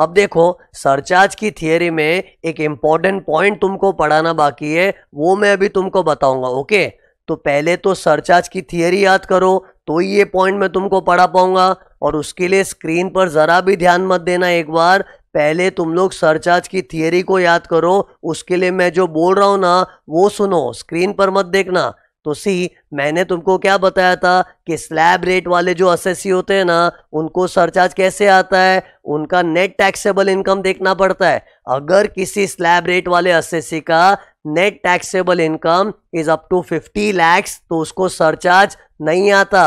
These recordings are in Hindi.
अब देखो सरचार्ज की थियोरी में एक इम्पॉर्टेंट पॉइंट तुमको पढ़ाना बाकी है वो मैं अभी तुमको बताऊंगा ओके तो पहले तो सरचार्ज की थियोरी याद करो तो ये पॉइंट मैं तुमको पढ़ा पाऊंगा और उसके लिए स्क्रीन पर ज़रा भी ध्यान मत देना एक बार पहले तुम लोग सरचार्ज की थियोरी को याद करो उसके लिए मैं जो बोल रहा हूँ ना वो सुनो स्क्रीन पर मत देखना तो सी मैंने तुमको क्या बताया था कि स्लैब रेट वाले जो एस होते हैं ना उनको सरचार्ज कैसे आता है उनका नेट टैक्सेबल इनकम देखना पड़ता है अगर किसी स्लैब रेट वाले एस का net taxable income is up to 50 lakhs तो उसको सरचार्ज नहीं आता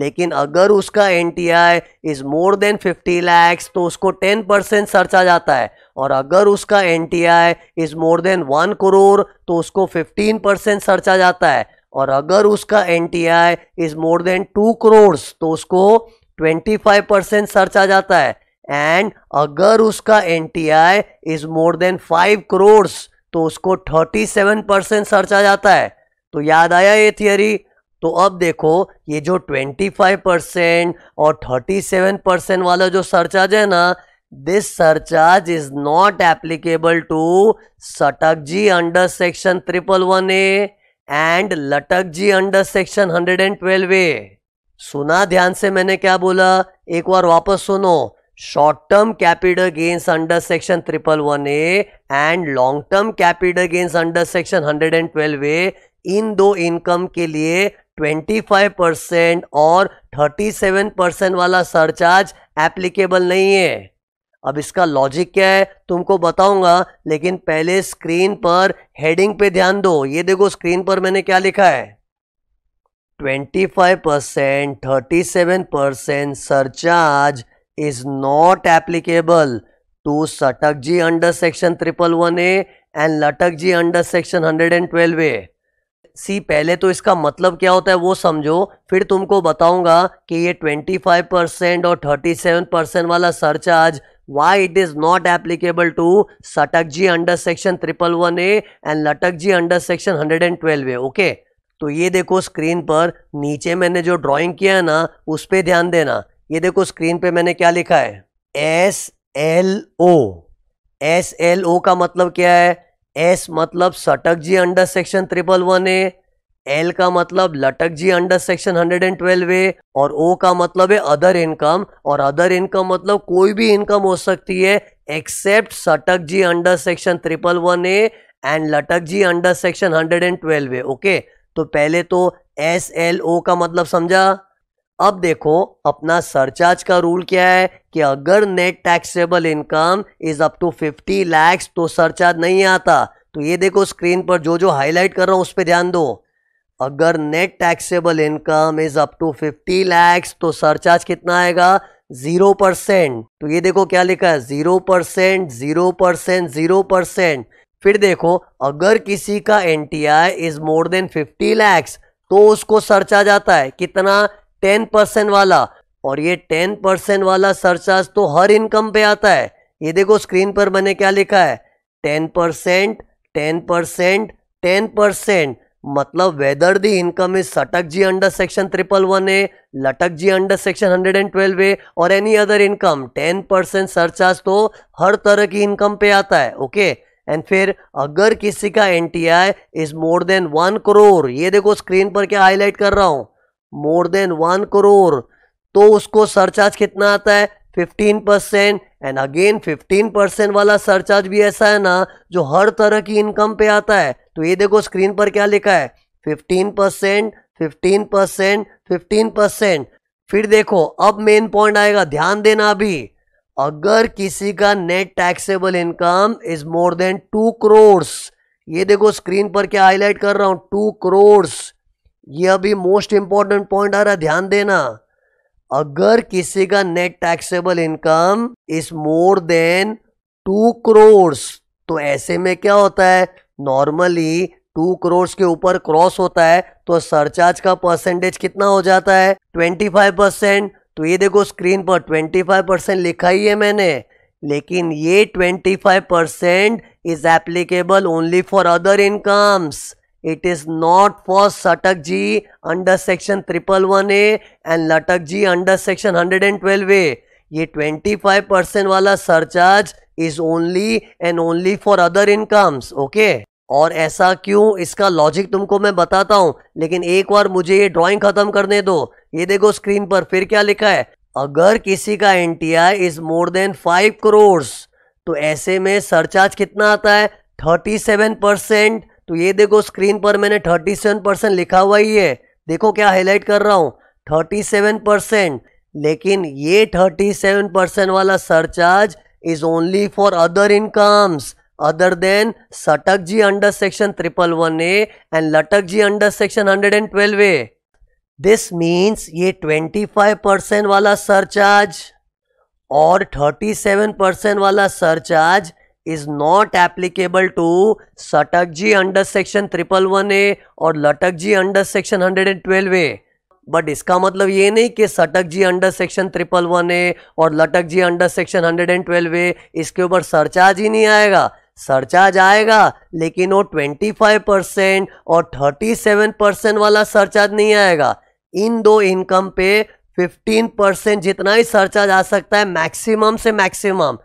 लेकिन अगर उसका N T I is more than fifty lakhs तो उसको टेन परसेंट सरचार्ज आता है और अगर उसका N T I is more than one crore तो उसको फिफ्टीन परसेंट सरचार्ज आता है और अगर उसका N T I is more than two crore तो उसको ट्वेंटी फाइव परसेंट सर्च आ जाता है एंड अगर उसका N T I is more than five crore तो उसको थर्टी सेवन परसेंट सर्च आ जाता है तो याद आया ये थियरी तो अब देखो ये जो ट्वेंटी फाइव परसेंट और थर्टी सेवन परसेंट वाला जो सरचार्ज है ना this surcharge is not applicable to सटक जी under section triple one A and लटक जी अंडर सेक्शन 112 ए सुना ध्यान से मैंने क्या बोला एक बार वापस सुनो short term capital gains under section triple one A and long term capital gains under section 112 A इन दो इनकम के लिए 25 परसेंट और 37 परसेंट वाला सरचार्ज एप्लीकेबल नहीं है अब इसका लॉजिक क्या है तुमको बताऊंगा लेकिन पहले स्क्रीन पर हेडिंग पे ध्यान दो ये देखो स्क्रीन पर मैंने क्या लिखा है 25 टू सटक जी under section triple one A and लटक जी under section hundred and twelve A C पहले तो इसका मतलब क्या होता है वो समझो फिर तुमको बताऊंगा कि ये 25 परसेंट और 37 परसेंट वाला surcharge why it is not applicable to Satakji under section 111 A and Latakji under section 112 A okay तो ये देखो स्क्रीन पर नीचे मैंने जो ड्राइंग किया है ना उस पर ध्यान देना ये देखो स्क्रीन पे मैंने क्या लिखा है S L O S L O का मतलब क्या है एस मतलब सटक जी under section triple one A L का मतलब लटक जी अंडर सेक्शन 112 ए और ओ का मतलब है अदर इनकम और अदर इनकम मतलब कोई भी इनकम हो सकती है एक्सेप्ट सटक जी under section triple one A and लटक जी अंडर सेक्शन 112 ए ओके तो पहले तो एस एल ओ का मतलब समझा अब देखो अपना सरचार्ज का रूल क्या है कि अगर net taxable income is up to fifty lakhs तो सरचार्ज नहीं आता तो ये देखो स्क्रीन पर जो जो हाईलाइट कर रहा हूँ उस पर ध्यान दो अगर net taxable income is up to fifty lakhs तो सरचार्ज कितना आएगा जीरो परसेंट तो ये देखो क्या लिखा है zero percent zero percent zero percent फिर देखो अगर किसी का N T I is more than fifty lakhs तो उसको सरचार्ज आता है कितना टेन परसेंट वाला और ये टेन परसेंट वाला सरचार्ज तो हर इनकम पे आता है ये देखो स्क्रीन पर मैंने क्या लिखा है ten percent ten percent ten percent मतलब वेदर दी इनकम इज सटक जी under section triple one A लटक जी under section hundred and twelve A और any other income ten percent surcharge तो हर तरह की इनकम पे आता है ओके एंड फिर अगर किसी का N T I is more than one crore ये देखो स्क्रीन पर क्या हाईलाइट कर रहा हूँ मोर देन वन करोड़ तो उसको सरचार्ज कितना आता है fifteen percent and again fifteen percent वाला सरचार्ज भी ऐसा है ना जो हर तरह की इनकम पे आता है तो ये देखो स्क्रीन पर क्या लिखा है fifteen percent fifteen percent fifteen percent फिर देखो अब मेन पॉइंट आएगा ध्यान देना अभी अगर किसी का net taxable income is more than two crores ये देखो स्क्रीन पर क्या हाईलाइट कर रहा हूँ टू करोर्स ये अभी मोस्ट इंपॉर्टेंट पॉइंट आ रहा है ध्यान देना अगर किसी का net taxable income is more than two crore तो ऐसे में क्या होता है नॉर्मली टू करोड़ के ऊपर क्रॉस होता है तो सरचार्ज का परसेंटेज कितना हो जाता है ट्वेंटी फाइव परसेंट तो ये देखो स्क्रीन पर ट्वेंटी फाइव परसेंट लिखा ही है मैंने लेकिन ये twenty five percent is applicable only for other incomes it is not for जी under section triple one A and लटक जी under section hundred and twelve A ये ट्वेंटी फाइव परसेंट वाला surcharge is only and only for other incomes okay और ऐसा क्यों इसका लॉजिक तुमको मैं बताता हूं लेकिन एक बार मुझे ये ड्राइंग खत्म करने दो ये देखो स्क्रीन पर फिर क्या लिखा है अगर किसी का N T I is more than five crore तो ऐसे में सरचार्ज कितना आता है थर्टी सेवन परसेंट तो ये देखो स्क्रीन पर मैंने 37 परसेंट लिखा हुआ ही है देखो क्या हाईलाइट कर रहा हूँ 37 परसेंट लेकिन ये 37 परसेंट वाला surcharge is only for other incomes other than सटक जी under section triple one A and लटक जी under section hundred and twelve A this means ये 25 परसेंट वाला सरचार्ज और 37 परसेंट वाला surcharge is not applicable to सटक जी under section triple one A और लटक जी under section hundred and twelve A but इसका मतलब ये नहीं कि सटक जी under section triple one A और लटक जी under section hundred and twelve A इसके ऊपर सरचार्ज ही नहीं आएगा सरचार्ज आएगा लेकिन वो ट्वेंटी फाइव परसेंट और थर्टी सेवन परसेंट वाला सरचार्ज नहीं आएगा इन दो इनकम पे फिफ्टीन परसेंट जितना ही सरचार्ज आ सकता है मैक्सिमम से मैक्सिमम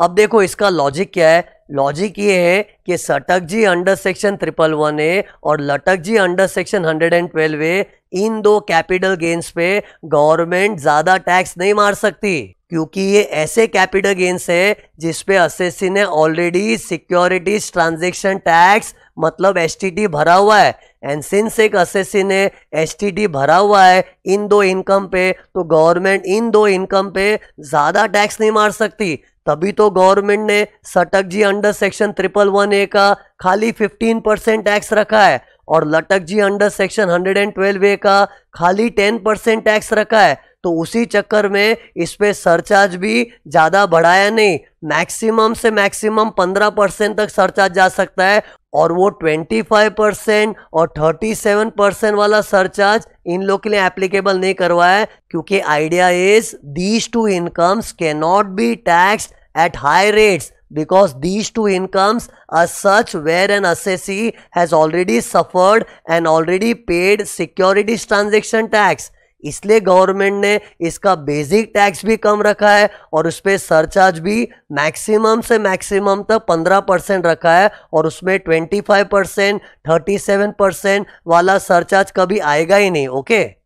अब देखो इसका लॉजिक क्या है लॉजिक ये है कि सटक जी under section triple one A और लटक जी under section hundred and twelve A इन दो कैपिटल गेन्स पे गवर्नमेंट ज़्यादा टैक्स नहीं मार सकती क्योंकि ये ऐसे कैपिटल गेन्स है जिसपे सी ने ऑलरेडी सिक्योरिटीज ट्रांजेक्शन टैक्स मतलब एस भरा हुआ है एंड सिंस एक सी ने एस भरा हुआ है इन दो इनकम पे तो गवर्नमेंट इन दो इनकम पे ज़्यादा टैक्स नहीं मार सकती तभी तो गवर्नमेंट ने सटक जी under section triple one A का खाली फिफ्टीन परसेंट टैक्स रखा है और लटक जी under section hundred and twelve A का खाली टेन परसेंट टैक्स रखा है तो उसी चक्कर में इस पर सरचार्ज भी ज़्यादा बढ़ाया नहीं मैक्सिमम से मैक्सिमम पंद्रह परसेंट तक सरचार्ज जा सकता है और वो ट्वेंटी फाइव परसेंट और थर्टी सेवन परसेंट वाला सरचार्ज इन लोग के लिए एप्लीकेबल नहीं करवाया क्योंकि idea is these two incomes can not be tax at high rates because these two incomes are such where an assessee has already suffered and already paid securities transaction tax इसलिए गवर्नमेंट ने इसका बेसिक टैक्स भी कम रखा है और उस पर सरचार्ज भी मैक्सिमम से मैक्सिमम तक 15 परसेंट रखा है और उसमें 25 परसेंट थर्टी परसेंट वाला सरचार्ज कभी आएगा ही नहीं ओके okay?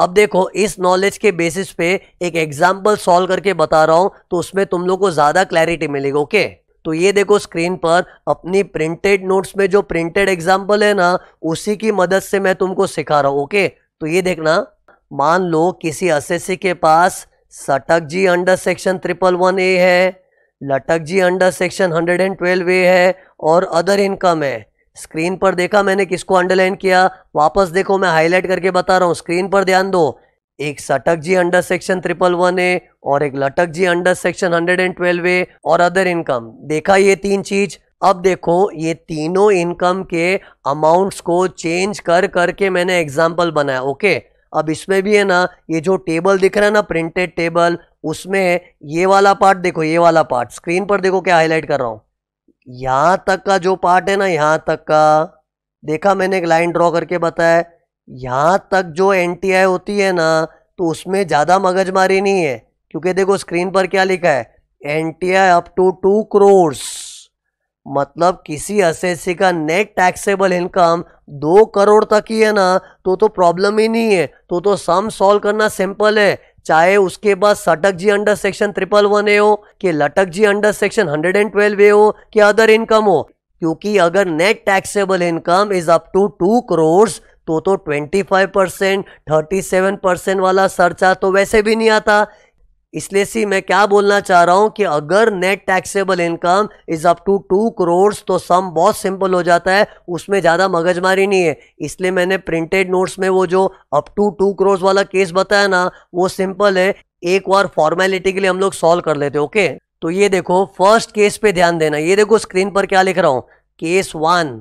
अब देखो इस नॉलेज के बेसिस पे एक एग्जाम्पल सॉल्व करके बता रहा हूँ तो उसमें तुम लोग को ज़्यादा क्लैरिटी मिलेगी ओके तो ये देखो स्क्रीन पर अपनी प्रिंटेड नोट्स में जो प्रिंटेड एग्जाम्पल है ना उसी की मदद से मैं तुमको सिखा रहा हूँ ओके तो ये देखना मान लो किसी सी के पास सटक जी under section triple one A है लटक जी under section hundred and twelve A है और अदर इनकम है स्क्रीन पर देखा मैंने किसको अंडरलाइन किया वापस देखो मैं हाईलाइट करके बता रहा हूँ स्क्रीन पर ध्यान दो एक STC ji under section triple one A और एक LTC ji under section hundred and twelve A और अदर इनकम देखा ये तीन चीज अब देखो ये तीनों इनकम के अमाउंट्स को चेंज कर करके मैंने एग्जाम्पल बनाया ओके अब इसमें भी है ना ये जो टेबल दिख रहा है ना प्रिंटेड टेबल उसमें ये वाला पार्ट देखो ये वाला पार्ट स्क्रीन पर देखो क्या हाईलाइट कर रहा हूँ यहां तक का जो पार्ट है ना यहां तक का देखा मैंने एक लाइन ड्रॉ करके बताया यहां तक जो एन होती है ना तो उसमें ज्यादा मगजमारी नहीं है क्योंकि देखो स्क्रीन पर क्या लिखा है N up to two crores मतलब किसी असेसी का नेट टैक्सेबल इनकम दो करोड़ तक ही है ना तो तो प्रॉब्लम ही नहीं है तो तो सम सॉल्व करना सिंपल है चाहे उसके बाद STC ji under section triple one A हो कि लटक जी under section hundred and twelve A हो कि अदर इनकम हो क्योंकि अगर net taxable income is up to two crores तो तो 25 परसेंट थर्टी सेवन परसेंट वाला सरचा तो वैसे भी नहीं आता इसलिए सी मैं क्या बोलना चाह रहा हूं कि अगर net taxable income is up to two crore तो सम बहुत सिंपल हो जाता है उसमें ज़्यादा मगजमारी नहीं है इसलिए मैंने प्रिंटेड नोट्स में वो जो अप टू टू करोड़ वाला केस बताया ना वो सिंपल है एक बार फॉर्मेलिटी के लिए हम लोग सॉल्व कर लेते ओके तो ये देखो फर्स्ट केस पे ध्यान देना ये देखो स्क्रीन पर क्या लिख रहा हूं केस वन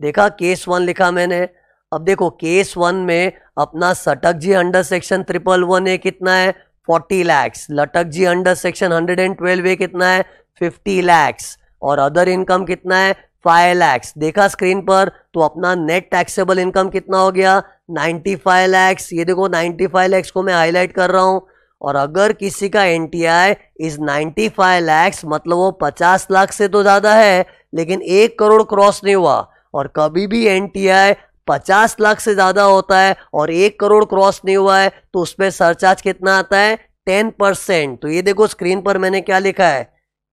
देखा केस वन लिखा मैंने अब देखो केस वन में अपना सटक जी अंडर सेक्शन ट्रिपल वन है कितना है 40 लैक्स लटक जी अंडर सेक्शन 112 ए कितना है 50 लैक्स और अदर इनकम कितना है फाइव लैक्स देखा स्क्रीन पर तो अपना नेट टैक्सेबल इनकम कितना हो गया 95 लैक्स ये देखो 95 लैक्स को मैं हाईलाइट कर रहा हूँ और अगर किसी का N T I is ninety five lakhs मतलब वो पचास लाख से तो ज़्यादा है लेकिन एक करोड़ क्रॉस नहीं हुआ और कभी भी एन टी आई पचास लाख से ज़्यादा होता है और एक करोड़ क्रॉस नहीं हुआ है तो उसमें सरचार्ज कितना आता है टेन परसेंट तो ये देखो स्क्रीन पर मैंने क्या लिखा है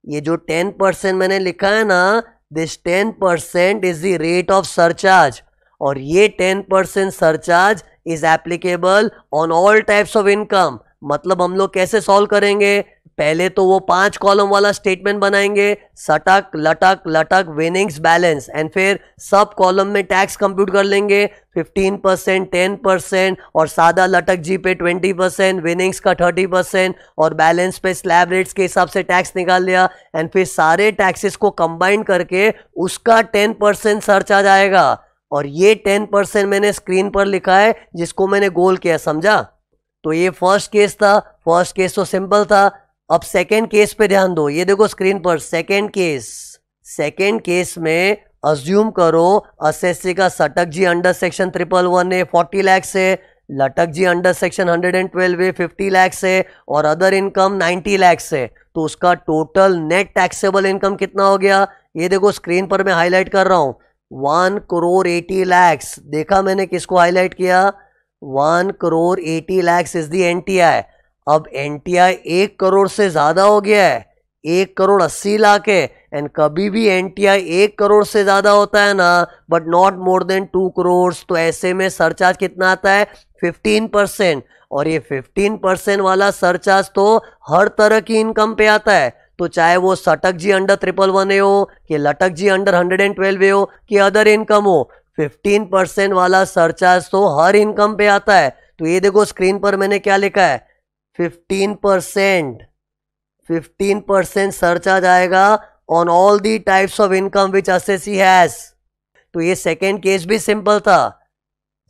ये जो टेन परसेंट मैंने लिखा है ना this ten percent is the rate of surcharge और ये ten percent surcharge is applicable on all types of income मतलब हम लोग कैसे सॉल्व करेंगे पहले तो वो पांच कॉलम वाला स्टेटमेंट बनाएंगे सटक लटक लटक विनिंग्स बैलेंस एंड फिर सब कॉलम में टैक्स कंप्यूट कर लेंगे 15 परसेंट टेन परसेंट और सादा लटक जी पे 20 परसेंट विनिंग्स का 30 परसेंट और बैलेंस पे स्लैब रेट्स के हिसाब से टैक्स निकाल लिया एंड फिर सारे टैक्सेस को कंबाइन करके उसका टेन परसेंट सर्चा आएगा और ये टेन परसेंट मैंने स्क्रीन पर लिखा है जिसको मैंने गोल किया समझा तो ये फर्स्ट केस था फर्स्ट केस तो सिंपल था अब सेकेंड केस पे ध्यान दो ये देखो स्क्रीन पर सेकेंड केस सेकेंड केस में अज्यूम करो एस एस सी का सटक जी अंडर सेक्शन ट्रिपल वन है फोर्टी लैक्स है लटक जी under section hundred and twelve है फिफ्टी लैक्स है और अदर इनकम नाइन्टी लैक्स है तो उसका टोटल नेट टैक्सेबल इनकम कितना हो गया ये देखो स्क्रीन पर मैं हाईलाइट कर रहा हूँ वन करोड़ एटी लैक्स देखा मैंने किसको हाईलाइट किया one crore eighty lakhs is the N अब एन टी एक करोड़ से ज़्यादा हो गया है एक करोड़ अस्सी लाख है एंड कभी भी एन टी एक करोड़ से ज़्यादा होता है ना but not more than two crore तो ऐसे में सरचार्ज कितना आता है फिफ्टीन परसेंट और ये फिफ्टीन परसेंट वाला सरचार्ज तो हर तरह की इनकम पे आता है तो चाहे वो सटक जी अंडर ट्रिपल वन ए हो कि लटक जी under hundred and twelve A हो कि अदर इनकम हो फिफ्टीन परसेंट वाला सरचार्ज तो हर इनकम पे आता है तो ये देखो स्क्रीन पर मैंने क्या लिखा है fifteen percent fifteen percent surcharge आएगा on all the types of income which assessee has तो ये सेकेंड केस भी सिंपल था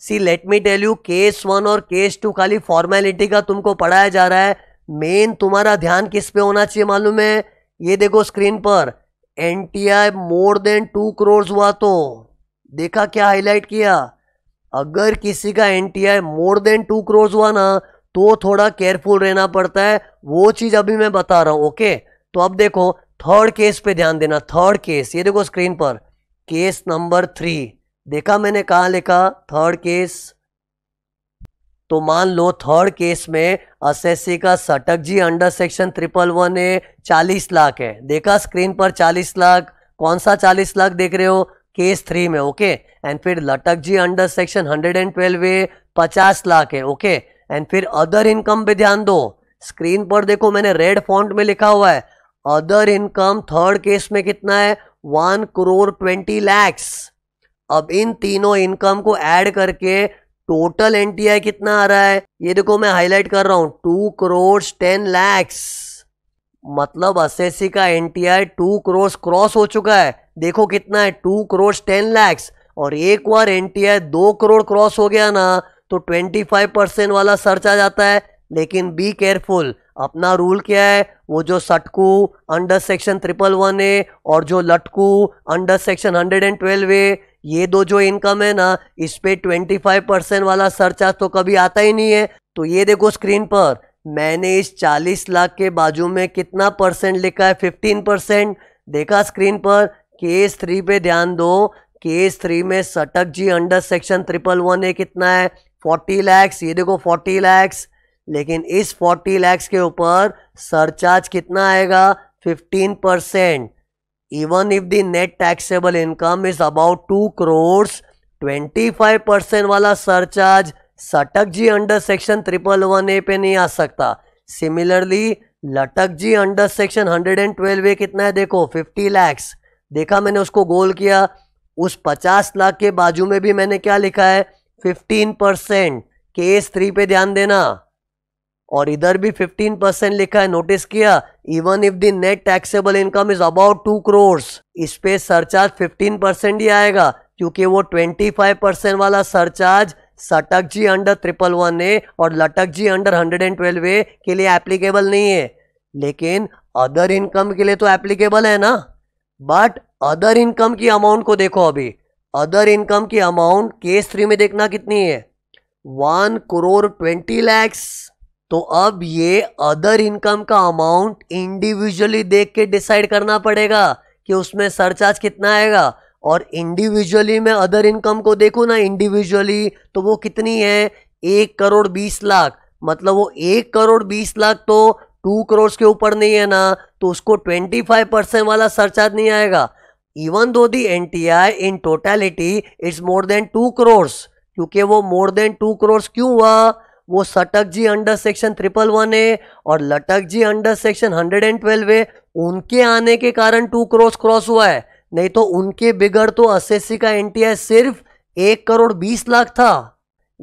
see let me tell you case one और केस टू खाली फॉर्मेलिटी का तुमको पढ़ाया जा रहा है मेन तुम्हारा ध्यान किस पे होना चाहिए मालूम है ये देखो स्क्रीन पर N more than two crore हुआ तो देखा क्या हाईलाइट किया अगर किसी का I more than two crores हुआ ना तो थोड़ा केयरफुल रहना पड़ता है वो चीज अभी मैं बता रहा हूं ओके तो अब देखो थर्ड केस पे ध्यान देना थर्ड केस ये देखो स्क्रीन पर केस नंबर थ्री देखा मैंने कहा लिखा थर्ड केस तो मान लो थर्ड केस में एसएससी का सटक जी under section triple one A चालीस लाख है देखा स्क्रीन पर चालीस लाख कौन सा चालीस लाख देख रहे हो केस थ्री में ओके एंड फिर लटक जी under section hundred and twelve पचास लाख है ओके एंड फिर अदर इनकम पे ध्यान दो स्क्रीन पर देखो मैंने रेड फॉन्ट में लिखा हुआ है अदर इनकम थर्ड केस में कितना है वन करोड़ ट्वेंटी लैक्स अब इन तीनों इनकम को ऐड करके टोटल एनटीआई कितना आ रहा है ये देखो मैं हाईलाइट कर रहा हूं टू करोड़ टेन लैक्स मतलब सी का N T I two crores cross हो चुका है देखो कितना है टू क्रोर्स टेन लैक्स और एक बार एन टी आई दो करोड़ क्रॉस हो गया ना तो ट्वेंटी फाइव परसेंट वाला सर्च आ जाता है लेकिन बी केयरफुल अपना रूल क्या है वो जो सटकू under section triple one A और जो लटकू under section hundred and twelve A ये दो जो इनकम है ना इस पर ट्वेंटी फाइव परसेंट वाला सरचार्ज तो कभी आता ही नहीं है तो ये देखो स्क्रीन पर मैंने इस 40 लाख के बाजू में कितना परसेंट लिखा है 15 परसेंट देखा स्क्रीन पर केस थ्री पे ध्यान दो केस थ्री में सटक जी under section triple one A कितना है 40 लैक्स ये देखो 40 लैक्स लेकिन इस 40 लैक्स के ऊपर सरचार्ज कितना आएगा 15 percent even if the net taxable income is about two twenty 25 percent वाला सरचार्ज सटक जी under section triple one A पे नहीं आ सकता सिमिलरली लटक जी under section hundred and twelve A कितना है देखो फिफ्टी लैक्स देखा मैंने उसको गोल किया उस पचास लाख के बाजू में भी मैंने क्या लिखा है फिफ्टीन परसेंट केस थ्री पे ध्यान देना और इधर भी फिफ्टीन परसेंट लिखा है नोटिस किया even if the net taxable income is about two crores इस पे सरचार्ज फिफ्टीन परसेंट ही आएगा क्योंकि वो ट्वेंटी फाइव परसेंट वाला सरचार्ज सटक जी अंडर ट्रिपल वन ए और लटक जी under hundred and twelve A के लिए एप्लीकेबल नहीं है लेकिन अदर इनकम के लिए तो एप्लीकेबल है ना बट अदर इनकम की अमाउंट को देखो अभी अदर इनकम की अमाउंट केस थ्री में देखना कितनी है वन करोड़ ट्वेंटी लैक्स तो अब ये अदर इनकम का अमाउंट इंडिविजुअली देख के डिसाइड करना पड़ेगा कि उसमें सरचार्ज कितना आएगा और इंडिविजुअली मैं अदर इनकम को देखूँ ना इंडिविजुअली तो वो कितनी है एक करोड़ बीस लाख मतलब वो एक करोड़ बीस लाख तो टू करोड़ के ऊपर नहीं है ना तो उसको ट्वेंटी फाइव परसेंट वाला सरचार्ज नहीं आएगा even though the N T I in totality it's more than two crore क्योंकि वो मोर देन टू करोड़ क्यों हुआ वो सटक जी अंडर सेक्शन ट्रिपल वन है और लटक जी under section hundred and twelve है उनके आने के कारण टू करोड़ क्रॉस हुआ है नहीं तो उनके बिगड़ तो सी का आई सिर्फ एक करोड़ बीस लाख था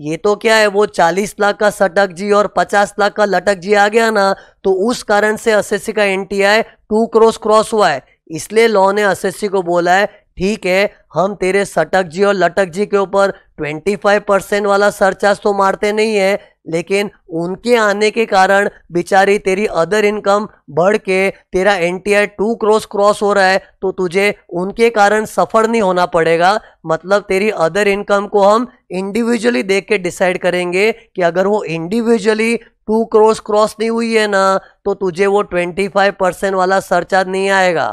ये तो क्या है वो चालीस लाख का सटक जी और पचास लाख का लटक जी आ गया ना तो उस कारण से सी का N I two crores cross हुआ है इसलिए लॉ ने सी को बोला है ठीक है हम तेरे सटक जी और लटक जी के ऊपर 25 परसेंट वाला सरचार्ज तो मारते नहीं है लेकिन उनके आने के कारण बेचारी तेरी अदर इनकम बढ़ के तेरा N T I two crores cross हो रहा है तो तुझे उनके कारण सफर नहीं होना पड़ेगा मतलब तेरी अदर इनकम को हम इंडिविजुअली देख के डिसाइड करेंगे कि अगर वो इंडिविजुअली टू क्रॉस क्रॉस नहीं हुई है ना तो तुझे वो ट्वेंटी फाइव परसेंट वाला सरचार्ज नहीं आएगा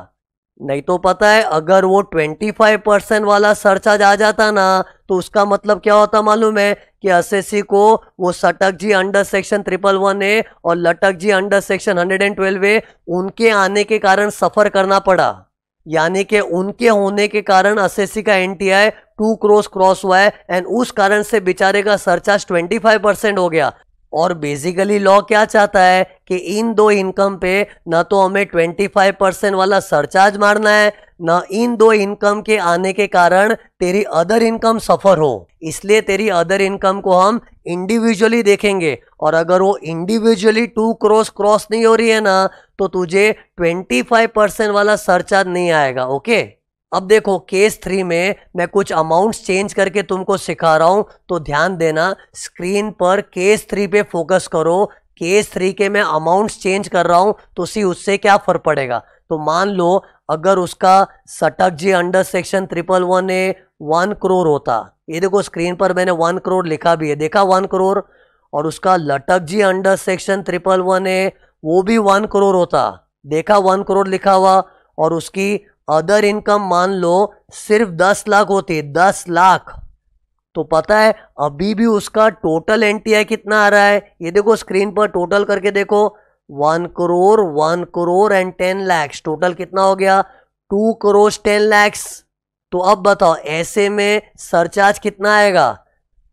नहीं तो पता है अगर वो 25 परसेंट वाला सरचार्ज आ जाता ना तो उसका मतलब क्या होता मालूम है कि एस को वो सटक जी under section triple one A और लटक जी under section hundred and twelve A उनके आने के कारण सफ़र करना पड़ा यानी कि उनके होने के कारण एस का आई टू क्रॉस क्रॉस हुआ है एंड उस कारण से बेचारे का सरचार्ज ट्वेंटी परसेंट हो गया और बेसिकली लॉ क्या चाहता है कि इन दो इनकम पे ना तो हमें ट्वेंटी फाइव परसेंट वाला सरचार्ज मारना है ना इन दो इनकम के आने के कारण तेरी अदर इनकम सफ़र हो इसलिए तेरी अदर इनकम को हम इंडिविजुअली देखेंगे और अगर वो इंडिविजुअली टू क्रॉस क्रॉस नहीं हो रही है ना तो तुझे ट्वेंटी फाइव परसेंट वाला सरचार्ज नहीं आएगा ओके अब देखो केस थ्री में मैं कुछ अमाउंट्स चेंज करके तुमको सिखा रहा हूँ तो ध्यान देना स्क्रीन पर केस थ्री पे फोकस करो केस थ्री के मैं अमाउंट्स चेंज कर रहा हूँ तो उसी उससे क्या फ़र्क पड़ेगा तो मान लो अगर उसका सटक जी under section triple one A one crore होता ये देखो स्क्रीन पर मैंने वन करोड़ लिखा भी है देखा वन करोर और उसका लटक जी under section triple one A वो भी वन करोर होता देखा वन करोड़ लिखा हुआ और उसकी अदर इनकम मान लो सिर्फ दस लाख होती दस लाख तो पता है अभी भी उसका टोटल एन कितना आ रहा है ये देखो स्क्रीन पर टोटल करके देखो one crore one crore and ten lakhs total कितना हो गया टू करोड़ टेन लैक्स तो अब बताओ ऐसे में सरचार्ज कितना आएगा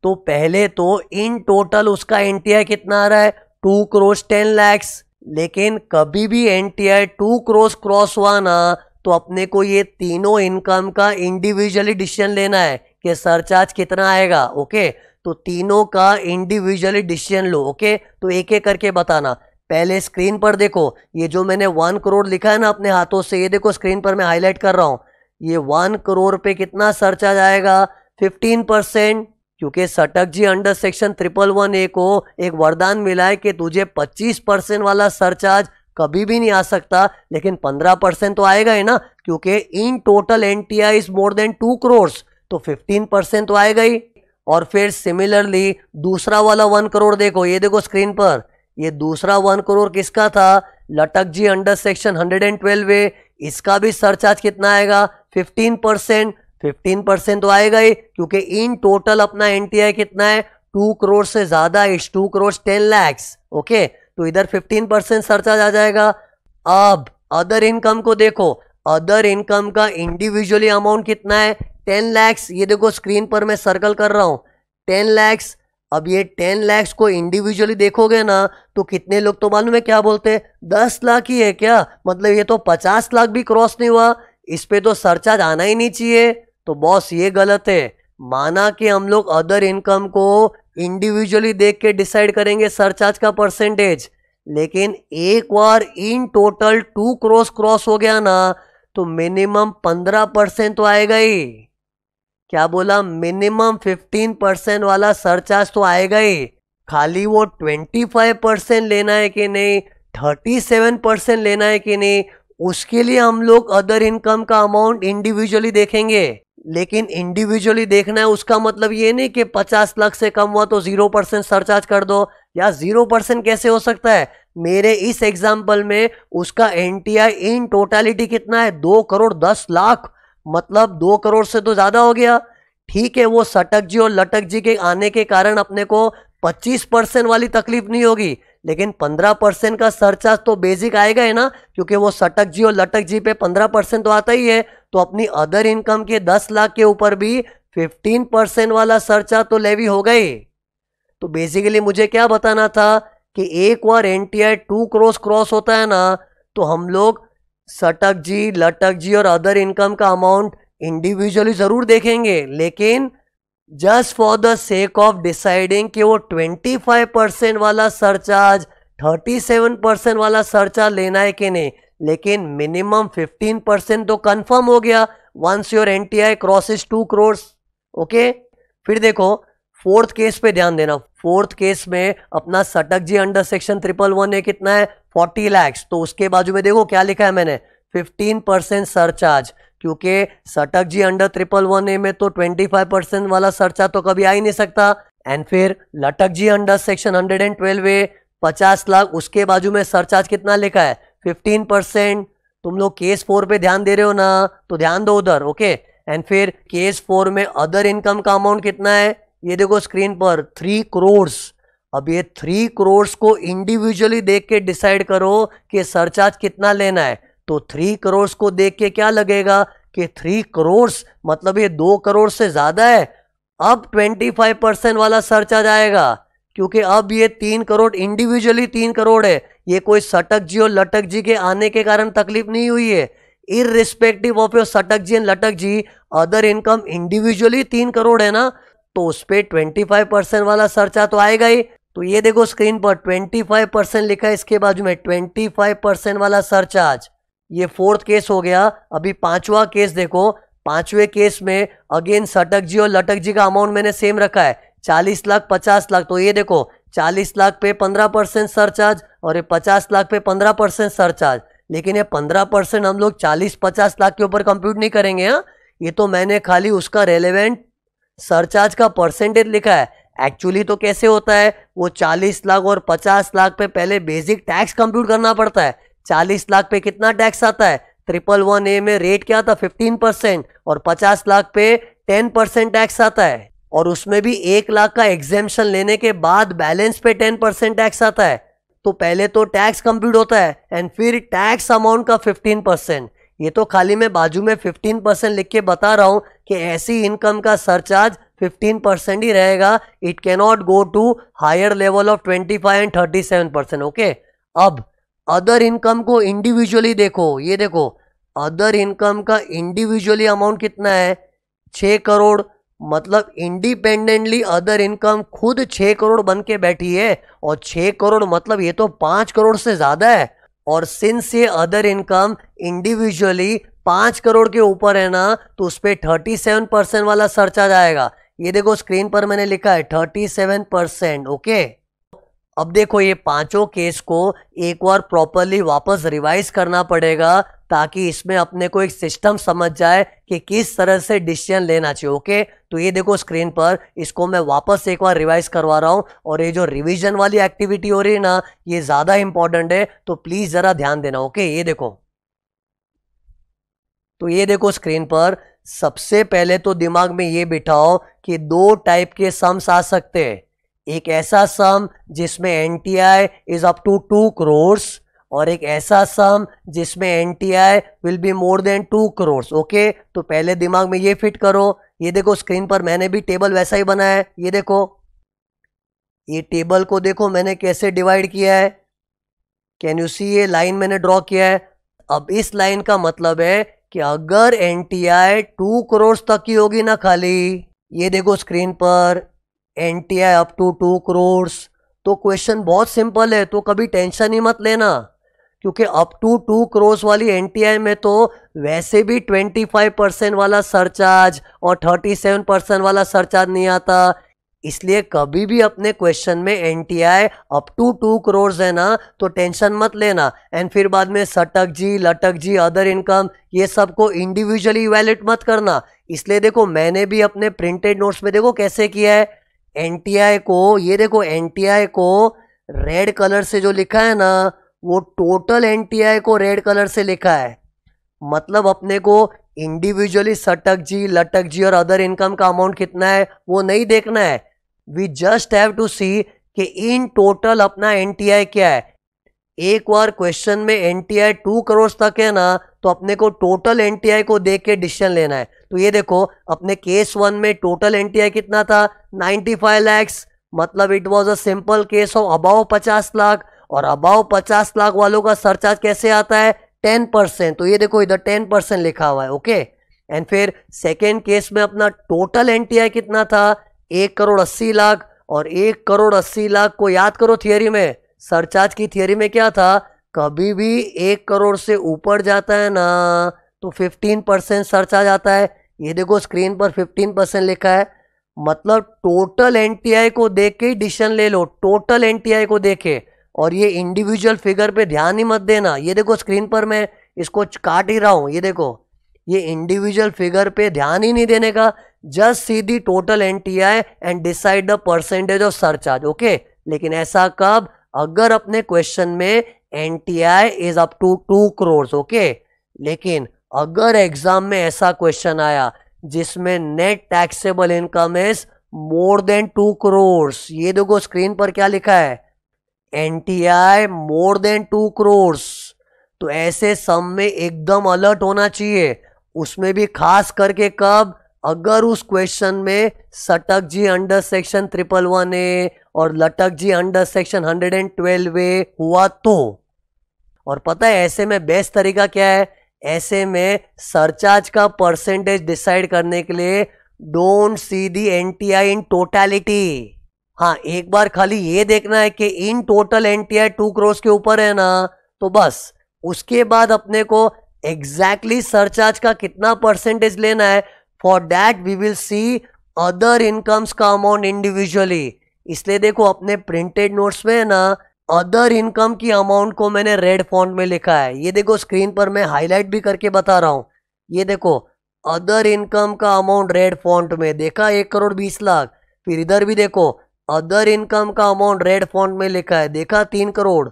तो पहले तो इन टोटल उसका एन कितना आ रहा है टू करोड़ टेन लैक्स लेकिन कभी भी N T I two crores cross हुआ ना तो अपने को ये तीनों इनकम का इंडिविजुअली डिसीजन लेना है कि सरचार्ज कितना आएगा ओके तो तीनों का इंडिविजुअली डिसीजन लो ओके तो एक एक करके बताना पहले स्क्रीन पर देखो ये जो मैंने वन करोड़ लिखा है ना अपने हाथों से ये देखो स्क्रीन पर मैं हाईलाइट कर रहा हूँ ये वन करोड़ पे कितना सरचार्ज आएगा फिफ्टीन परसेंट क्योंकि सटक जी under section triple one A को एक वरदान मिला है कि तुझे पच्चीस परसेंट वाला सरचार्ज कभी भी नहीं आ सकता लेकिन पंद्रह परसेंट तो आएगा ही ना क्योंकि in total N T I is more than two crores तो फिफ्टीन परसेंट तो आएगा ही और फिर सिमिलरली दूसरा वाला वन करोड़ देखो ये देखो स्क्रीन पर ये दूसरा वन करोड़ किसका था लटक जी under section hundred and twelve A इसका भी सरचार्ज कितना आएगा फिफ्टीन परसेंट फिफ्टीन परसेंट तो आएगा ही क्योंकि इन टोटल अपना एन कितना है टू करोड़ से ज़्यादा इस two crore ten lakhs okay तो इधर फिफ्टीन परसेंट सरचार्ज आ जाएगा अब अदर इनकम को देखो अदर इनकम का इंडिविजुअली अमाउंट कितना है टेन लैक्स ये देखो स्क्रीन पर मैं सर्कल कर रहा हूँ टेन लैक्स अब ये टेन लैक्स को इंडिविजुअली देखोगे ना तो कितने लोग तो मालूम है क्या बोलते हैं दस लाख ही है क्या मतलब ये तो पचास लाख भी क्रॉस नहीं हुआ इस पर तो सरचार्ज आना ही नहीं चाहिए तो बॉस ये गलत है माना कि हम लोग अदर इनकम को इंडिविजुअली देख के डिसाइड करेंगे सरचार्ज का परसेंटेज लेकिन एक बार in total two crores cross हो गया ना तो मिनिमम पंद्रह परसेंट तो आएगा ही क्या बोला मिनिमम फिफ्टीन परसेंट वाला सरचार्ज तो आएगा ही खाली वो ट्वेंटी फाइव परसेंट लेना है कि नहीं थर्टी सेवन परसेंट लेना है कि नहीं उसके लिए हम लोग अदर इनकम का अमाउंट इंडिविजुअली देखेंगे लेकिन इंडिविजुअली देखना है उसका मतलब ये नहीं कि 50 लाख से कम हुआ तो ज़ीरो परसेंट सरचार्ज कर दो या ज़ीरो परसेंट कैसे हो सकता है मेरे इस एग्जाम्पल में उसका एन इन टोटलिटी कितना है दो करोड़ दस लाख मतलब दो करोड़ से तो ज़्यादा हो गया ठीक है वो सटक जी और लटक जी के आने के कारण अपने को 25 परसेंट वाली तकलीफ नहीं होगी लेकिन 15 परसेंट का सरचार्ज तो बेसिक आएगा ही ना क्योंकि वो सटक जी और लटक जी पे 15 परसेंट तो आता ही है तो अपनी अदर इनकम के 10 लाख के ऊपर भी 15 परसेंट वाला सरचार्ज तो लेवी हो गई तो बेसिकली मुझे क्या बताना था कि एक बार N T I two crores cross होता है ना तो हम लोग सटक जी लटक जी और अदर इनकम का अमाउंट इंडिविजुअली ज़रूर देखेंगे लेकिन just for the sake of deciding कि वो 25 परसेंट वाला सरचार्ज 37 परसेंट वाला सरचार्ज लेना है कि नहीं लेकिन मिनिमम 15 परसेंट तो कंफर्म हो गया once your N T I crosses two crores okay फिर देखो फोर्थ केस पे ध्यान देना फोर्थ केस में अपना सटक जी अंडर सेक्शन ट्रिपल वन है कितना है फोर्टी लैक्स तो उसके बाजू में देखो क्या लिखा है मैंने फिफ्टीन परसेंट सरचार्ज क्योंकि सटक जी अंडर ट्रिपल वन ए में तो ट्वेंटी फाइव परसेंट वाला सर्चा तो कभी आ ही नहीं सकता एंड फिर लटक जी under section hundred and twelve A पचास लाख उसके बाजू में सरचार्ज कितना लिखा है फिफ्टीन परसेंट तुम लोग केस फोर पे ध्यान दे रहे हो ना तो ध्यान दो उधर ओके एंड फिर केस फोर में अदर इनकम का अमाउंट कितना है ये देखो स्क्रीन पर थ्री करोड़ अब ये थ्री करोड़ को इंडिविजुअली देख के डिसाइड करो कि सरचार्ज कितना लेना है तो थ्री करोड़ को देख के क्या लगेगा कि थ्री करोड़ मतलब ये दो करोड़ से ज़्यादा है अब ट्वेंटी फाइव परसेंट वाला सर्च आ जाएगा क्योंकि अब ये तीन करोड़ इंडिविजुअली तीन करोड़ है ये कोई सटक जी और लटक जी के आने के कारण तकलीफ नहीं हुई है रिस्पेक्टिव ऑफ योर सटक जी एंड लटक जी अदर इनकम इंडिविजुअली तीन करोड़ है ना तो उस पर ट्वेंटी फाइव परसेंट वाला सर्चा तो आएगा ही तो ये देखो स्क्रीन पर ट्वेंटी फाइव परसेंट लिखा है इसके बाजू में ट्वेंटी फाइव परसेंट वाला सरचार्ज ये फोर्थ केस हो गया अभी पांचवा केस देखो पांचवे केस में अगेन सटक जी और लटक जी का अमाउंट मैंने सेम रखा है चालीस लाख पचास लाख तो ये देखो चालीस लाख पे पंद्रह परसेंट सरचार्ज और ये पचास लाख पे पंद्रह परसेंट सरचार्ज लेकिन ये पंद्रह परसेंट हम लोग चालीस पचास लाख के ऊपर कंप्यूट नहीं करेंगे हाँ ये तो मैंने खाली उसका रेलेवेंट सरचार्ज का परसेंटेज लिखा है एक्चुअली तो कैसे होता है वो चालीस लाख और पचास लाख पे पहले बेसिक टैक्स कंप्यूट करना पड़ता है चालीस लाख पे कितना टैक्स आता है ट्रिपल वन ए में रेट क्या था फिफ्टीन परसेंट और पचास लाख पे टेन परसेंट टैक्स आता है और उसमें भी एक लाख का एग्जेम्पन लेने के बाद बैलेंस पे टेन परसेंट टैक्स आता है तो पहले तो टैक्स कंप्लीट होता है एंड फिर टैक्स अमाउंट का फिफ्टीन परसेंट ये तो खाली मैं बाजू में फिफ्टीन परसेंट लिख के बता रहा हूँ कि ऐसी इनकम का सरचार्ज फिफ्टीन परसेंट ही रहेगा it cannot go to higher level of twenty five and thirty seven percent okay अब अदर इनकम को इंडिविजुअली देखो ये देखो अदर इनकम का इंडिविजुअली अमाउंट कितना है छ करोड़ मतलब इंडिपेंडेंटली अदर इनकम खुद छ करोड़ बन के बैठी है और छ करोड़ मतलब ये तो पांच करोड़ से ज़्यादा है और सिंस ये अदर इनकम इंडिविजुअली पांच करोड़ के ऊपर है ना तो उस पर थर्टी सेवन परसेंट वाला सर्चा जाएगा ये देखो स्क्रीन पर मैंने लिखा है थर्टी सेवन परसेंट ओके अब देखो ये पांचों केस को एक बार प्रॉपरली वापस रिवाइज करना पड़ेगा ताकि इसमें अपने को एक सिस्टम समझ जाए कि किस तरह से डिसीजन लेना चाहिए ओके तो ये देखो स्क्रीन पर इसको मैं वापस एक बार रिवाइज करवा रहा हूँ और ये जो रिविजन वाली एक्टिविटी हो रही है ना ये ज़्यादा इंपॉर्टेंट है तो प्लीज़ ज़रा ध्यान देना ओके ये देखो तो ये देखो स्क्रीन पर सबसे पहले तो दिमाग में ये बिठाओ कि दो टाइप के सम्स आ सकते हैं एक ऐसा सम जिसमें N T I is up to two crores और एक ऐसा सम जिसमें N T I will be more than two crores okay तो पहले दिमाग में ये फिट करो ये देखो स्क्रीन पर मैंने भी टेबल वैसा ही बनाया है ये देखो ये टेबल को देखो मैंने कैसे डिवाइड किया है कैन यू सी ये लाइन मैंने ड्रॉ किया है अब इस लाइन का मतलब है कि अगर N T I two crore तक की होगी ना खाली ये देखो स्क्रीन पर N T I up to two crores तो क्वेश्चन बहुत सिंपल है तो कभी टेंशन ही मत लेना क्योंकि अप टू टू क्रोर्स वाली एन टी आई में तो वैसे भी ट्वेंटी फाइव परसेंट वाला सरचार्ज और थर्टी सेवन परसेंट वाला सरचार्ज नहीं आता इसलिए कभी भी अपने क्वेश्चन में N I up to two crore है ना तो टेंशन मत लेना एंड फिर बाद में सटक जी लटक जी अदर इनकम ये सब को इंडिविजुअली वैलिड मत करना इसलिए देखो मैंने भी अपने प्रिंटेड नोट्स में देखो कैसे किया है एनटीआई को ये देखो एनटीआई को रेड कलर से जो लिखा है ना वो टोटल एनटीआई को रेड कलर से लिखा है मतलब अपने को इंडिविजुअली सटक जी लटक जी और अदर इनकम का अमाउंट कितना है वो नहीं देखना है we just have to see कि इन टोटल अपना एनटीआई क्या है एक बार क्वेश्चन में N T I two crore तक है ना तो अपने को टोटल एन टी आई को देख के डिसीजन लेना है तो ये देखो अपने केस वन में टोटल एन टी आई कितना था नाइन्टी फाइव लैक्स मतलब it was a simple case of above पचास लाख और अबाव पचास लाख वालों का सरचार्ज कैसे आता है टेन परसेंट तो ये देखो इधर टेन परसेंट लिखा हुआ है ओके एंड फिर सेकेंड केस में अपना टोटल एन टी आई कितना था एक करोड़ अस्सी लाख और एक करोड़ अस्सी लाख को याद करो थियोरी में सरचार्ज की थियोरी में क्या था कभी भी एक करोड़ से ऊपर जाता है ना तो फिफ्टीन परसेंट सरचार्ज आता है ये देखो स्क्रीन पर फिफ्टीन परसेंट लिखा है मतलब टोटल एनटीआई को देख के ही डिसीजन ले लो टोटल एन को देखे और ये इंडिविजुअल फिगर पे ध्यान ही मत देना ये देखो स्क्रीन पर मैं इसको काट ही रहा हूँ ये देखो ये इंडिविजुअल फिगर पे ध्यान ही नहीं देने का जस्ट सीधी total NTI and decide the percentage of surcharge okay लेकिन ऐसा कब अगर अपने क्वेश्चन में N T I is up to two crore okay लेकिन अगर एग्जाम में ऐसा क्वेश्चन आया जिसमें net taxable income is more than two crore ये देखो स्क्रीन पर क्या लिखा है N T I more than two crore तो ऐसे सम में एकदम अलर्ट होना चाहिए उसमें भी खास करके कब अगर उस क्वेश्चन में सटक जी under section triple one A और लटक जी under section hundred and twelve A हुआ तो और पता है ऐसे में बेस्ट तरीका क्या है ऐसे में सरचार्ज का परसेंटेज डिसाइड करने के लिए don't see the N T I in totality हाँ एक बार खाली ये देखना है कि in total N T I two crores के ऊपर है ना तो बस उसके बाद अपने को एग्जैक्टली exactly सरचार्ज का कितना परसेंटेज लेना है for that we will see other incomes का अमाउंट इंडिविजुअली इसलिए देखो अपने प्रिंटेड नोट्स में ना अदर इनकम की अमाउंट को मैंने रेड फॉन्ट में लिखा है ये देखो स्क्रीन पर मैं हाईलाइट भी करके बता रहा हूँ ये देखो अदर इनकम का अमाउंट रेड फॉन्ट में देखा एक करोड़ बीस लाख फिर इधर भी देखो अदर इनकम का अमाउंट रेड फॉन्ट में लिखा है देखा तीन करोड़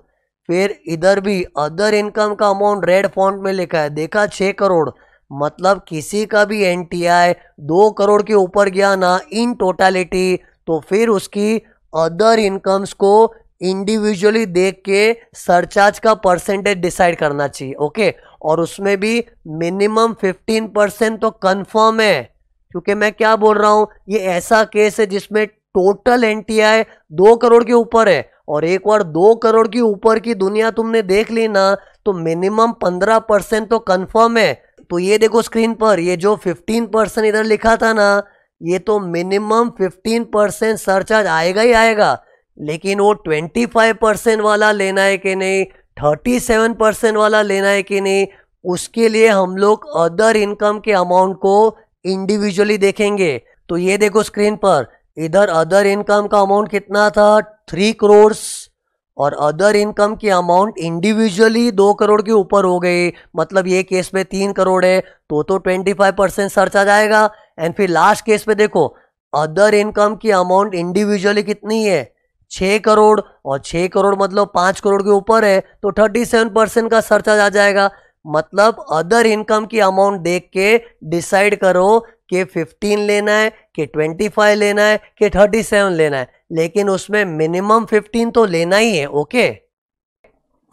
फिर इधर भी अदर इनकम का अमाउंट रेड फॉन्ट में लिखा है देखा छः करोड़ मतलब किसी का भी आई दो करोड़ के ऊपर गया ना इन टोटालिटी तो फिर उसकी अदर इनकम्स को इंडिविजुअली देख के सरचार्ज का परसेंटेज डिसाइड करना चाहिए ओके और उसमें भी मिनिमम 15 परसेंट तो कन्फर्म है क्योंकि मैं क्या बोल रहा हूँ ये ऐसा केस है जिसमें टोटल एन टी आई दो करोड़ के ऊपर है और एक बार दो करोड़ के ऊपर की दुनिया तुमने देख ली ना तो मिनिमम पंद्रह परसेंट तो कन्फर्म है तो ये देखो स्क्रीन पर ये जो 15 परसेंट इधर लिखा था ना ये तो मिनिमम 15 परसेंट सरचार्ज आएगा ही आएगा लेकिन वो 25 परसेंट वाला लेना है कि नहीं 37 परसेंट वाला लेना है कि नहीं उसके लिए हम लोग अदर इनकम के अमाउंट को इंडिविजुअली देखेंगे तो ये देखो स्क्रीन पर इधर अदर इनकम का अमाउंट कितना था थ्री करोड़ और अदर इनकम के अमाउंट इंडिविजुअली दो करोड़ के ऊपर हो गए मतलब ये केस में तीन करोड़ है तो तो ट्वेंटी फाइव परसेंट सर्च आ जाएगा एंड फिर लास्ट केस में देखो अदर इनकम की अमाउंट इंडिविजुअली कितनी है छः करोड़ और छः करोड़ मतलब पाँच करोड़ के ऊपर है तो थर्टी सेवन परसेंट का सर्च आ जाएगा मतलब अदर इनकम की अमाउंट देख के डिसाइड करो कि फिफ्टीन लेना है कि 25 लेना है कि 37 लेना है लेकिन उसमें मिनिमम 15 तो लेना ही है ओके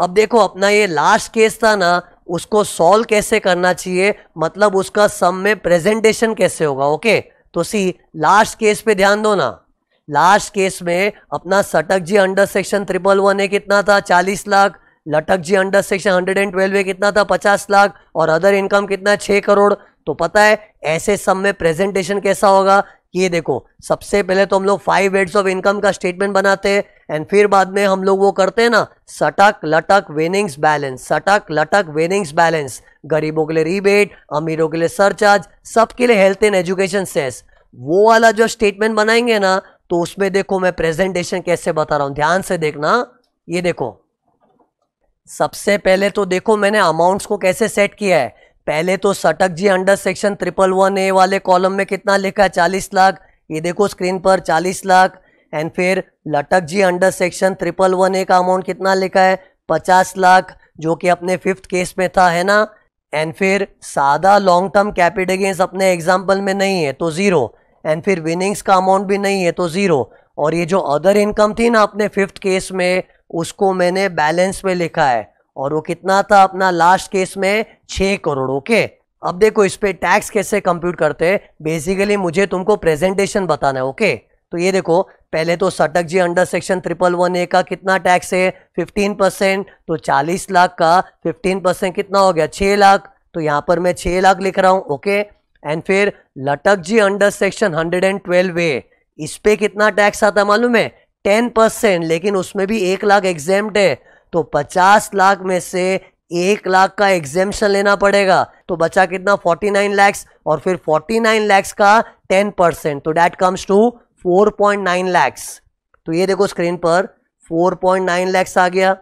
अब देखो अपना ये लास्ट केस था ना उसको सॉल्व कैसे करना चाहिए मतलब उसका सम में प्रेजेंटेशन कैसे होगा ओके तो सी लास्ट केस पे ध्यान दो ना लास्ट केस में अपना सटक जी अंडर सेक्शन ट्रिपल वन है कितना था 40 लाख लटक जी अंडर सेक्शन हंड्रेड ट्वेल्व है कितना था 50 लाख और अदर इनकम कितना है 6 करोड़ तो पता है ऐसे सम में प्रेजेंटेशन कैसा होगा ये देखो सबसे पहले तो हम लोग फाइव एड्स ऑफ इनकम का स्टेटमेंट बनाते हैं एंड फिर बाद में हम लोग वो करते हैं ना सटक लटक विनिंग्स बैलेंस सटक लटक विनिंग्स बैलेंस गरीबों के लिए रिबेट अमीरों के लिए सरचार्ज सबके लिए हेल्थ एंड एजुकेशन सेस वो वाला जो स्टेटमेंट बनाएंगे ना तो उसमें देखो मैं प्रेजेंटेशन कैसे बता रहा हूं ध्यान से देखना ये देखो सबसे पहले तो देखो मैंने अमाउंट्स को कैसे सेट किया है पहले तो सटक जी under section triple one A वाले कॉलम में कितना लिखा है चालीस लाख ये देखो स्क्रीन पर चालीस लाख एंड फिर लटक जी under section triple one A का अमाउंट कितना लिखा है पचास लाख जो कि अपने फिफ्थ केस में था है ना एंड फिर सादा लॉन्ग टर्म कैपिटल अपने एग्जाम्पल में नहीं है तो ज़ीरो एंड फिर विनिंग्स का अमाउंट भी नहीं है तो ज़ीरो और ये जो अदर इनकम थी ना अपने फिफ्थ केस में उसको मैंने बैलेंस में लिखा है और वो कितना था अपना लास्ट केस में छः करोड़ ओके अब देखो इस पर टैक्स कैसे कंप्यूट करते हैं बेसिकली मुझे तुमको प्रेजेंटेशन बताना है ओके तो ये देखो पहले तो सटक जी under section triple one A का कितना टैक्स है फिफ्टीन परसेंट तो चालीस लाख का फिफ्टीन परसेंट कितना हो गया छह लाख तो यहाँ पर मैं छह लाख लिख रहा हूँ ओके एंड फिर लटक जी under section hundred and twelve A इस पर कितना टैक्स आता मालूम है टेन परसेंट लेकिन उसमें भी एक लाख एग्जेम्ड है तो पचास लाख में से एक लाख का एग्जेम्पन लेना पड़ेगा तो बचा कितना 49 लैक्स और फिर 49 लैक्स का 10 परसेंट तो डेट कम्स टू 4.9 लैक्स तो ये देखो स्क्रीन पर 4.9 लैक्स आ गया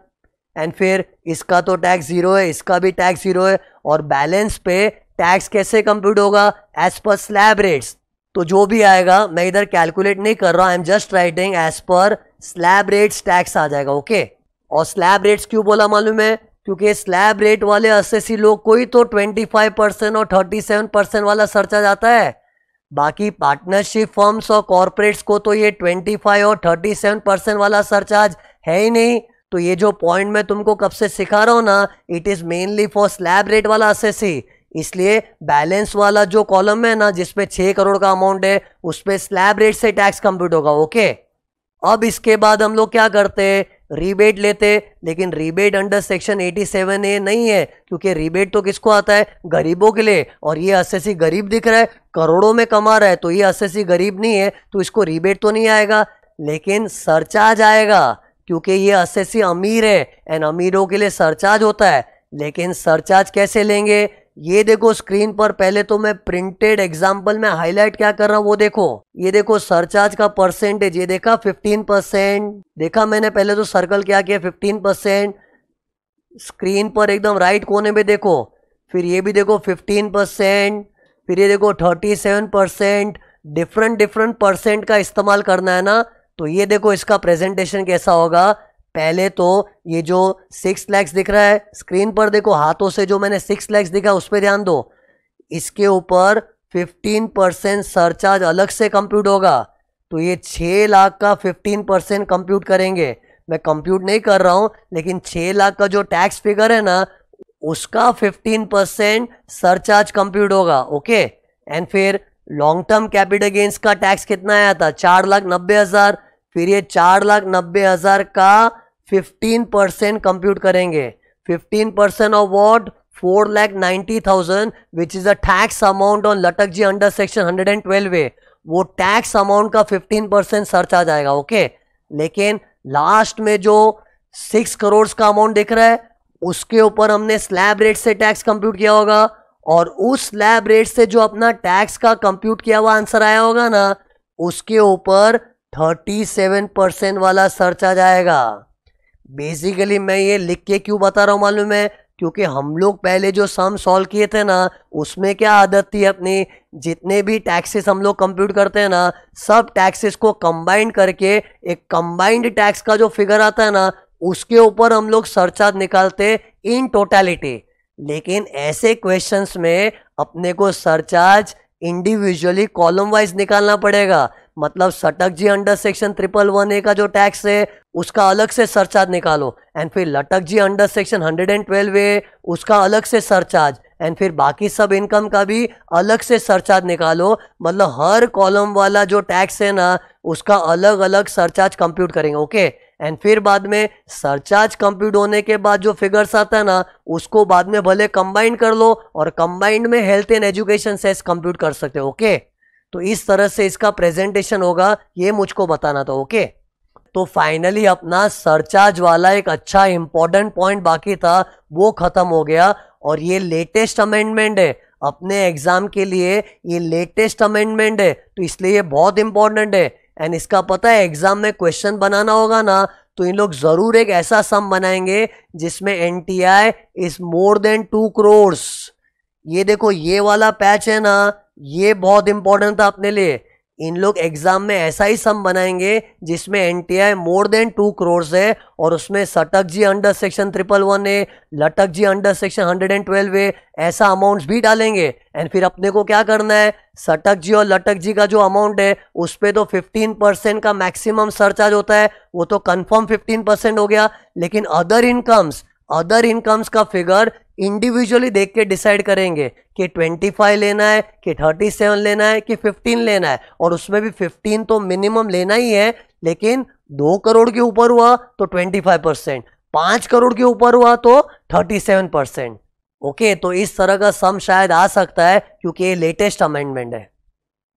एंड फिर इसका तो टैक्स जीरो है इसका भी टैक्स जीरो है और बैलेंस पे टैक्स कैसे कंप्यूट होगा एज पर स्लैब रेट्स तो जो भी आएगा मैं इधर कैलकुलेट नहीं कर रहा I am just writing as per slab rates tax आ जाएगा ओके okay? और स्लैब रेट्स क्यों बोला मालूम है क्योंकि स्लैब रेट वाले एस लोग कोई तो 25 परसेंट और 37 परसेंट वाला सर्चा जाता है बाकी पार्टनरशिप फर्म्स और कॉरपोरेट्स को तो ये 25 और 37 परसेंट वाला सरचार्ज है ही नहीं तो ये जो पॉइंट मैं तुमको कब से सिखा रहा हूँ ना it is mainly for slab rate वाला एस इसलिए बैलेंस वाला जो कॉलम है ना जिसपे छः करोड़ का अमाउंट है उस पर स्लैब रेट से टैक्स कंप्यूट होगा ओके अब इसके बाद हम लोग क्या करते हैं रीबेट लेते लेकिन रीबेट अंडर सेक्शन 87 ए नहीं है क्योंकि रीबेट तो किसको आता है गरीबों के लिए और ये असेसी गरीब दिख रहा है करोड़ों में कमा रहा है तो ये असेसी गरीब नहीं है तो इसको रीबेट तो नहीं आएगा लेकिन सरचार्ज आएगा क्योंकि ये असेसी अमीर है एंड अमीरों के लिए सरचार्ज होता है लेकिन सरचार्ज कैसे लेंगे ये देखो स्क्रीन पर पहले तो मैं प्रिंटेड एग्जाम्पल में हाईलाइट क्या कर रहा हूँ वो देखो ये देखो सरचार्ज का परसेंटेज ये देखा 15 परसेंट देखा मैंने पहले तो सर्कल क्या किया 15 परसेंट स्क्रीन पर एकदम राइट कोने में देखो फिर ये भी देखो 15 परसेंट फिर ये देखो 37 परसेंट डिफरेंट डिफरेंट परसेंट का इस्तेमाल करना है ना तो ये देखो इसका प्रेजेंटेशन कैसा होगा पहले तो ये जो सिक्स लैक्स दिख रहा है स्क्रीन पर देखो हाथों से जो मैंने सिक्स लैक्स दिखा उस पर ध्यान दो इसके ऊपर फिफ्टीन परसेंट सरचार्ज अलग से कंप्यूट होगा तो ये छः लाख का फिफ्टीन परसेंट कंप्यूट करेंगे मैं कंप्यूट नहीं कर रहा हूँ लेकिन छः लाख का जो टैक्स फिगर है ना उसका फिफ्टीन परसेंट सरचार्ज कंप्यूट होगा ओके एंड फिर लॉन्ग टर्म कैपिटल गेंस का टैक्स कितना आया था चार लाख नब्बे हज़ार फिर ये चार लाख नब्बे हज़ार का फिफ्टीन परसेंट कंप्यूट करेंगे fifteen percent of what four lakh ninety thousand which is a tax amount on लटक जी under section hundred and twelve है वो टैक्स अमाउंट का फिफ्टीन परसेंट सर्च आ जाएगा ओके लेकिन लास्ट में जो सिक्स करोड़ का अमाउंट दिख रहा है उसके ऊपर हमने स्लैब रेट से टैक्स कंप्यूट किया होगा और उस स्लैब रेट से जो अपना टैक्स का कंप्यूट किया हुआ आंसर आया होगा ना उसके ऊपर थर्टी सेवन परसेंट वाला सर्च आ जाएगा बेसिकली मैं ये लिख के क्यों बता रहा हूँ मालूम है क्योंकि हम लोग पहले जो सम सॉल्व किए थे ना उसमें क्या आदत थी अपनी जितने भी टैक्सेस हम लोग कंप्यूट करते हैं ना सब टैक्सेस को कंबाइंड करके एक कंबाइंड टैक्स का जो फिगर आता है ना उसके ऊपर हम लोग सरचार्ज निकालते इन टोटलिटी लेकिन ऐसे क्वेश्चंस में अपने को सरचार्ज इंडिविजुअली कॉलम वाइज निकालना पड़ेगा मतलब सटक जी under section triple one A का जो टैक्स है उसका अलग से सरचार्ज निकालो एंड फिर लटक जी अंडर सेक्शन 112 है उसका अलग से सरचार्ज एंड फिर बाकी सब इनकम का भी अलग से सरचार्ज निकालो मतलब हर कॉलम वाला जो टैक्स है ना उसका अलग अलग सरचार्ज कंप्यूट करेंगे ओके एंड फिर बाद में सरचार्ज कंप्यूट होने के बाद जो फिगर्स आता है ना उसको बाद में भले कंबाइंड कर लो और कंबाइंड में health and education cess compute कर सकते हो ओके तो इस तरह से इसका प्रेजेंटेशन होगा ये मुझको बताना था ओके तो फाइनली अपना सरचार्ज वाला एक अच्छा इंपॉर्टेंट पॉइंट बाकी था वो खत्म हो गया और ये लेटेस्ट अमेंडमेंट है अपने एग्जाम के लिए ये लेटेस्ट अमेंडमेंट है तो इसलिए ये बहुत इंपॉर्टेंट है एंड इसका पता है एग्जाम में क्वेश्चन बनाना होगा ना तो इन लोग जरूर एक ऐसा सम बनाएंगे जिसमें N T I is more than two crores ये देखो ये वाला पैच है ना ये बहुत इंपॉर्टेंट था अपने लिए इन लोग एग्ज़ाम में ऐसा ही सम बनाएंगे जिसमें N T I more than two crore है और उसमें सटक जी अंडर सेक्शन ट्रिपल वन है लटक जी under section hundred and twelve है ऐसा अमाउंट्स भी डालेंगे एंड फिर अपने को क्या करना है सटक जी और लटक जी का जो अमाउंट है उस पर तो फिफ्टीन परसेंट का मैक्सिमम सरचार्ज होता है वो तो कन्फर्म फिफ्टीन परसेंट हो गया लेकिन अदर इनकम्स अदर इनकम्स का फिगर इंडिविजुअली देख के डिसाइड करेंगे कि 25 लेना है कि 37 लेना है कि 15 लेना है और उसमें भी 15 तो मिनिमम लेना ही है लेकिन दो करोड़ के ऊपर हुआ तो 25 परसेंट पांच करोड़ के ऊपर हुआ तो 37 परसेंट ओके तो इस तरह का सम शायद आ सकता है क्योंकि ये लेटेस्ट अमेंडमेंट है